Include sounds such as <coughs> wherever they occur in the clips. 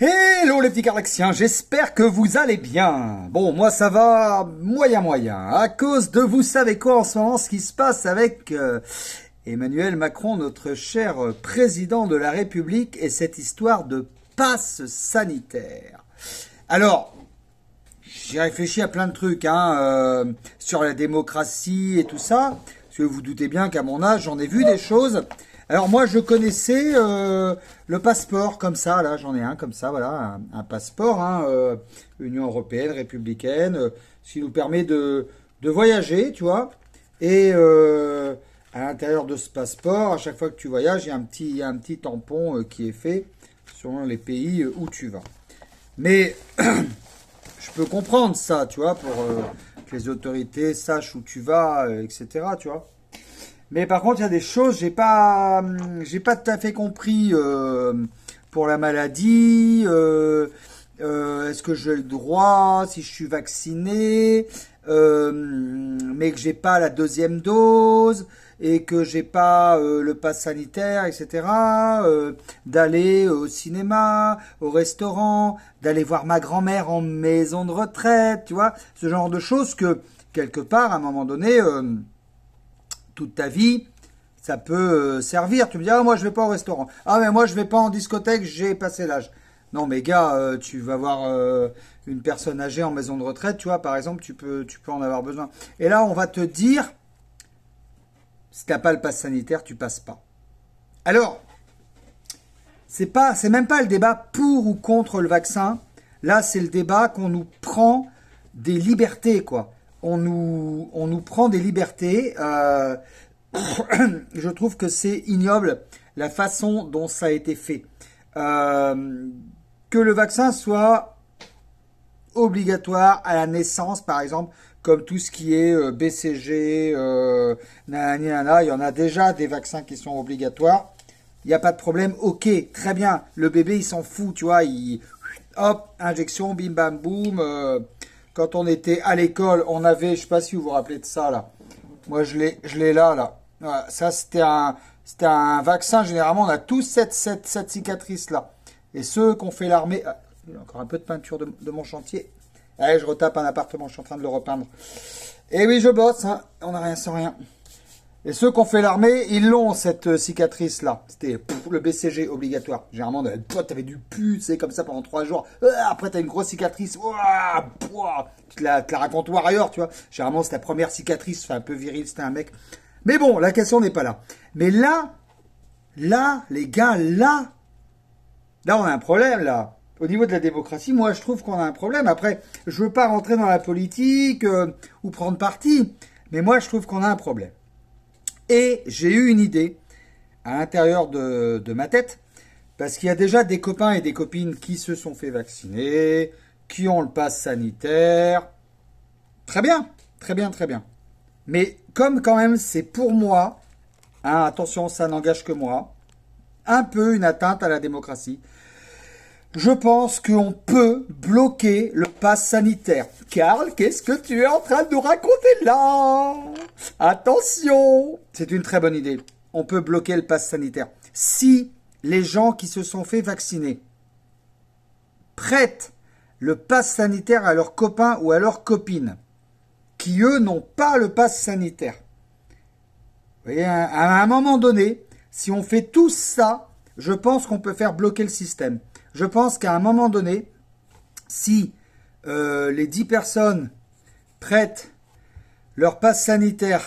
Hello les petits carlaxiens, j'espère que vous allez bien. Bon, moi ça va moyen moyen, à cause de vous savez quoi en ce moment, ce qui se passe avec euh, Emmanuel Macron, notre cher président de la République, et cette histoire de passe sanitaire. Alors, j'ai réfléchi à plein de trucs, hein, euh, sur la démocratie et tout ça, parce que vous, vous doutez bien qu'à mon âge, j'en ai vu des choses alors moi, je connaissais euh, le passeport comme ça. Là, j'en ai un comme ça. Voilà, un, passeport, hein, euh, Union européenne, républicaine, euh, ce qui nous permet de, voyager, tu vois. Et à l'intérieur de ce passeport, à chaque fois que tu voyages, il y a un petit, il y a un petit tampon qui est fait selon les pays où tu vas. Mais <clears throat> je peux comprendre ça, tu vois, pour que les autorités sachent où tu vas, etc. Tu vois. Mais par contre, il y a des choses, j'ai pas, hum, j'ai pas tout à fait compris euh, pour la maladie. Euh, euh Est-ce que j'ai le droit si je suis vacciné, euh, mais que j'ai pas la deuxième dose et que j'ai pas euh, le pass sanitaire, etc. d'aller au cinéma, au restaurant, d'aller voir ma grand-mère en maison de retraite, tu vois, ce genre de choses que quelque part, à un moment donné toute ta vie, ça peut euh, servir. Tu me dis, ah, moi, je vais pas au restaurant. Ah, mais moi, je vais pas en discothèque, j'ai passé l'âge. Non, mais gars, euh, tu vas voir euh, une personne âgée en maison de retraite, tu vois, par exemple, tu peux, tu peux en avoir besoin. Et là, on va te dire, si t'as pas le pass sanitaire, tu passes pas. Alors, c'est pas, c'est même pas le débat pour ou contre le vaccin. Là, c'est le débat qu'on nous prend des libertés, quoi on nous, on nous prend des libertés. Euh, <coughs> je trouve que c'est ignoble la façon dont ça a été fait. Euh, que le vaccin soit obligatoire à la naissance, par exemple, comme tout ce qui est euh, BCG, il y en a déjà des vaccins qui sont obligatoires. Il n'y a pas de problème, ok, très bien, le bébé il s'en fout, tu vois, il, hop, injection, bim bam boum, quand on était à l'école, on avait, je sais pas si vous vous rappelez de ça, là. Moi, je l'ai là, là. ça, c'était un, un vaccin. Généralement, on a tous cette, cette, cette cicatrice-là. Et ceux qu'on fait l'armée... Ah, encore un peu de peinture de, mon chantier. Allez, eh, je retape un appartement, je suis en train de le repeindre. Et eh oui, je bosse, hein. on n'a rien sans rien. Et ceux qui ont fait l'armée, ils l'ont, cette euh, cicatrice-là. C'était le BCG obligatoire. Généralement, toi, avais du pu, c'est comme ça pendant trois jours. Euh, après, t'as une grosse cicatrice. Tu la, la racontes tu vois. Généralement, c'est ta première cicatrice. un peu viril, c'était un mec. Mais bon, la question n'est pas là. Mais là, là, les gars, là, là, on a un problème, là. Au niveau de la démocratie, moi, je trouve qu'on a un problème. Après, je veux pas rentrer dans la politique euh, ou prendre parti. Mais moi, je trouve qu'on a un problème. Et j'ai eu une idée à l'intérieur de, ma tête, parce qu'il y a déjà des copains et des copines qui se sont fait vacciner, qui ont le pass sanitaire. Très bien, très bien, très bien. Mais comme quand même c'est pour moi, hein, attention, ça n'engage que moi, un peu une atteinte à la démocratie, je pense qu'on peut bloquer le pass sanitaire. Karl, qu'est-ce que tu es en train de nous raconter là Attention C'est une très bonne idée. On peut bloquer le pass sanitaire. Si les gens qui se sont fait vacciner prêtent le pass sanitaire à leurs copains ou à leurs copines, qui eux n'ont pas le pass sanitaire. Vous voyez, à un moment donné, si on fait tout ça, je pense qu'on peut faire bloquer le système je pense qu'à un moment donné, si euh, les 10 personnes prêtent leur passe sanitaire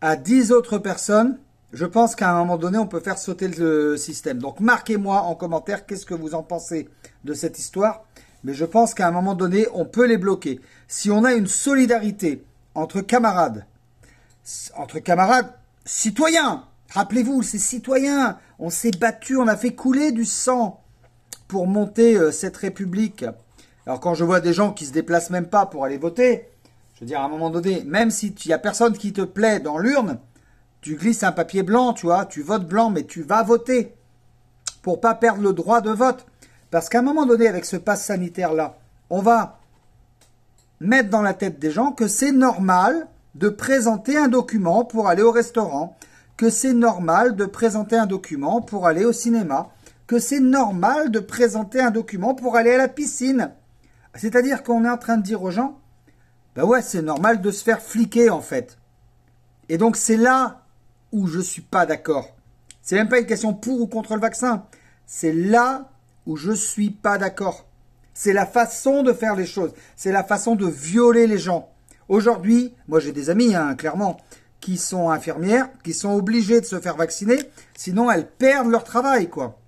à 10 autres personnes, je pense qu'à un moment donné, on peut faire sauter le système. Donc marquez-moi en commentaire qu'est-ce que vous en pensez de cette histoire. Mais je pense qu'à un moment donné, on peut les bloquer. Si on a une solidarité entre camarades, entre camarades citoyens, rappelez-vous, c'est citoyens, on s'est battu, on a fait couler du sang pour monter euh, cette République. Alors quand je vois des gens qui se déplacent même pas pour aller voter, je veux dire, à un moment donné, même si il n'y a personne qui te plaît dans l'urne, tu glisses un papier blanc, tu vois, tu votes blanc, mais tu vas voter pour pas perdre le droit de vote. Parce qu'à un moment donné, avec ce pass sanitaire-là, on va mettre dans la tête des gens que c'est normal de présenter un document pour aller au restaurant, que c'est normal de présenter un document pour aller au cinéma, que c'est normal de présenter un document pour aller à la piscine. C'est-à-dire qu'on est en train de dire aux gens, ben ouais, c'est normal de se faire fliquer en fait. Et donc c'est là où je suis pas d'accord. C'est même pas une question pour ou contre le vaccin. C'est là où je suis pas d'accord. C'est la façon de faire les choses. C'est la façon de violer les gens. Aujourd'hui, moi j'ai des amis, hein, clairement, qui sont infirmières, qui sont obligées de se faire vacciner, sinon elles perdent leur travail, quoi.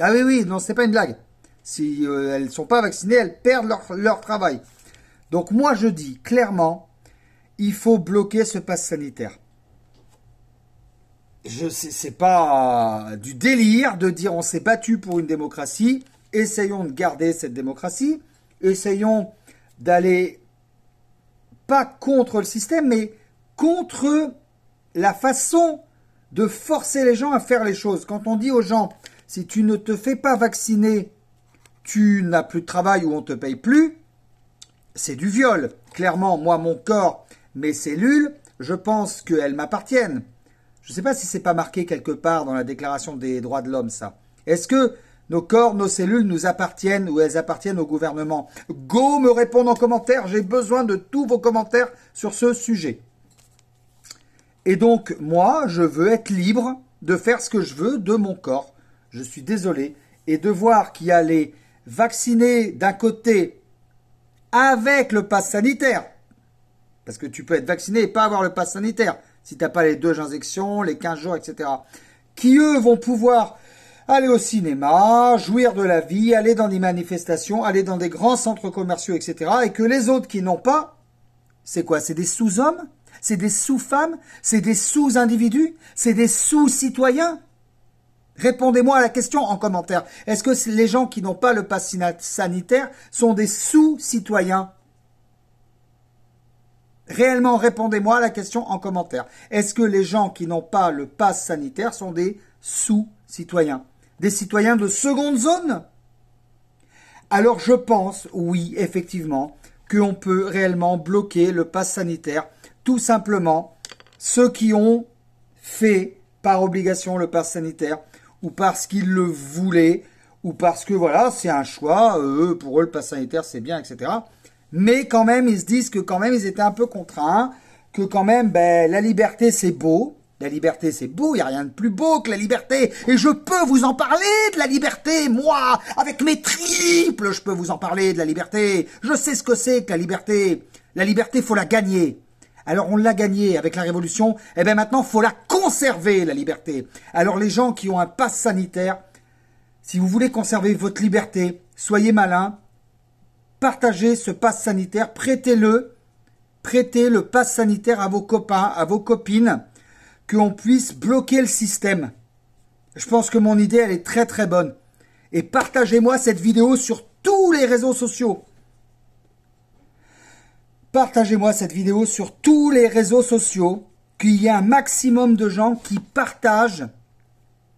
Ah oui, oui, non, c'est pas une blague. Si euh, elles ne sont pas vaccinées, elles perdent leur, travail. Donc moi, je dis clairement, il faut bloquer ce pass sanitaire. Je n'est pas euh, du délire de dire on s'est battu pour une démocratie, essayons de garder cette démocratie, essayons d'aller pas contre le système, mais contre la façon de forcer les gens à faire les choses. Quand on dit aux gens, si tu ne te fais pas vacciner, tu n'as plus de travail ou on te paye plus, c'est du viol. Clairement, moi, mon corps, mes cellules, je pense qu'elles m'appartiennent. Je ne sais pas si c'est pas marqué quelque part dans la Déclaration des droits de l'homme, ça. Est-ce que nos corps, nos cellules nous appartiennent ou elles appartiennent au gouvernement Go me répondre en commentaire, j'ai besoin de tous vos commentaires sur ce sujet. Et donc, moi, je veux être libre de faire ce que je veux de mon corps je suis désolé, et de voir qu'il y a les vaccinés d'un côté avec le pass sanitaire, parce que tu peux être vacciné et pas avoir le pass sanitaire, si tu n'as pas les deux injections, les 15 jours, etc., qui eux vont pouvoir aller au cinéma, jouir de la vie, aller dans des manifestations, aller dans des grands centres commerciaux, etc., et que les autres qui n'ont pas, c'est quoi C'est des sous-hommes C'est des sous-femmes C'est des sous-individus C'est des sous-citoyens Répondez-moi à la question en commentaire. Est-ce que les gens qui n'ont pas le pass sanitaire sont des sous-citoyens Réellement, répondez-moi à la question en commentaire. Est-ce que les gens qui n'ont pas le pass sanitaire sont des sous-citoyens Des citoyens de seconde zone Alors je pense, oui, effectivement, qu'on peut réellement bloquer le pass sanitaire. Tout simplement, ceux qui ont fait par obligation le pass sanitaire ou parce qu'ils le voulaient, ou parce que voilà, c'est un choix, euh, pour eux, le pass sanitaire, c'est bien, etc. Mais quand même, ils se disent que quand même, ils étaient un peu contraints, que quand même, ben, la liberté, c'est beau. La liberté, c'est beau, il n'y a rien de plus beau que la liberté. Et je peux vous en parler de la liberté, moi, avec mes triples, je peux vous en parler de la liberté. Je sais ce que c'est que la liberté. La liberté, faut la gagner. Alors on l'a gagnée avec la Révolution, et eh bien maintenant, faut la conserver la liberté. Alors les gens qui ont un pass sanitaire, si vous voulez conserver votre liberté, soyez malins, partagez ce pass sanitaire, prêtez-le, prêtez le pass sanitaire à vos copains, à vos copines, qu'on puisse bloquer le système. Je pense que mon idée, elle est très très bonne. Et partagez-moi cette vidéo sur tous les réseaux sociaux. Partagez-moi cette vidéo sur tous les réseaux sociaux qu'il y ait un maximum de gens qui partagent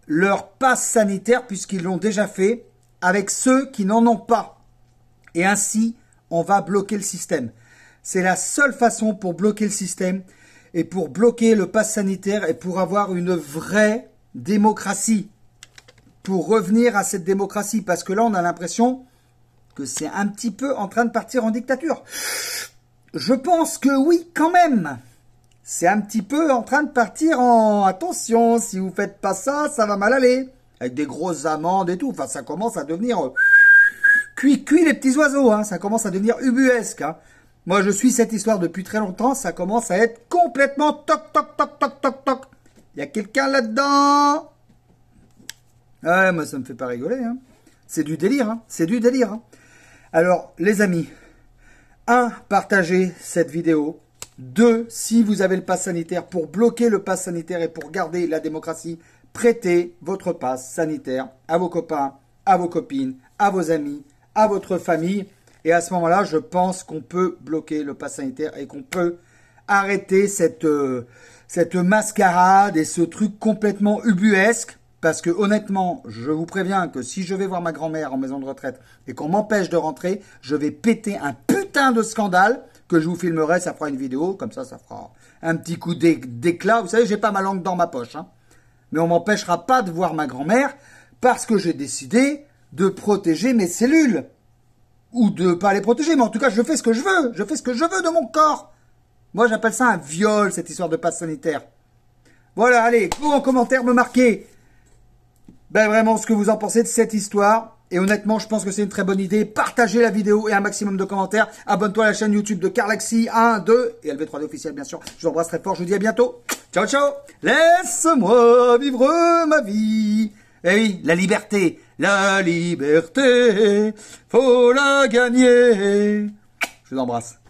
leur passe sanitaire, puisqu'ils l'ont déjà fait, avec ceux qui n'en ont pas. Et ainsi, on va bloquer le système. C'est la seule façon pour bloquer le système et pour bloquer le passe sanitaire et pour avoir une vraie démocratie. Pour revenir à cette démocratie, parce que là, on a l'impression que c'est un petit peu en train de partir en dictature. Je pense que oui, quand même c'est un petit peu en train de partir en attention, si vous faites pas ça, ça va mal aller. Avec des grosses amendes et tout, enfin ça commence à devenir euh, cuit cuit les petits oiseaux, hein. ça commence à devenir ubuesque. Hein. Moi je suis cette histoire depuis très longtemps, ça commence à être complètement toc toc toc toc toc toc. Il y a quelqu'un là-dedans Ouais, moi ça me fait pas rigoler. Hein. C'est du délire, hein, c'est du délire. Alors les amis, un, Partagez cette vidéo deux, si vous avez le pass sanitaire, pour bloquer le pass sanitaire et pour garder la démocratie, prêtez votre passe sanitaire à vos copains, à vos copines, à vos amis, à votre famille. Et à ce moment-là, je pense qu'on peut bloquer le pass sanitaire et qu'on peut arrêter cette, euh, cette mascarade et ce truc complètement ubuesque. Parce que honnêtement, je vous préviens que si je vais voir ma grand-mère en maison de retraite et qu'on m'empêche de rentrer, je vais péter un putain de scandale que je vous filmerai, ça fera une vidéo, comme ça, ça fera un petit coup d'éclat. Vous savez, j'ai pas ma langue dans ma poche, hein. Mais on m'empêchera pas de voir ma grand-mère parce que j'ai décidé de protéger mes cellules. Ou de pas les protéger, mais en tout cas, je fais ce que je veux. Je fais ce que je veux de mon corps. Moi, j'appelle ça un viol, cette histoire de passe sanitaire. Voilà, allez, vous en commentaire me marquer. ben, vraiment ce que vous en pensez de cette histoire. Et honnêtement, je pense que c'est une très bonne idée. Partagez la vidéo et un maximum de commentaires. Abonne-toi à la chaîne YouTube de Carlaxi 1, 2 et LV3D officiel, bien sûr. Je vous embrasse très fort. Je vous dis à bientôt. Ciao, ciao. Laisse-moi vivre ma vie. Eh oui, la liberté. La liberté. Faut la gagner. Je vous embrasse.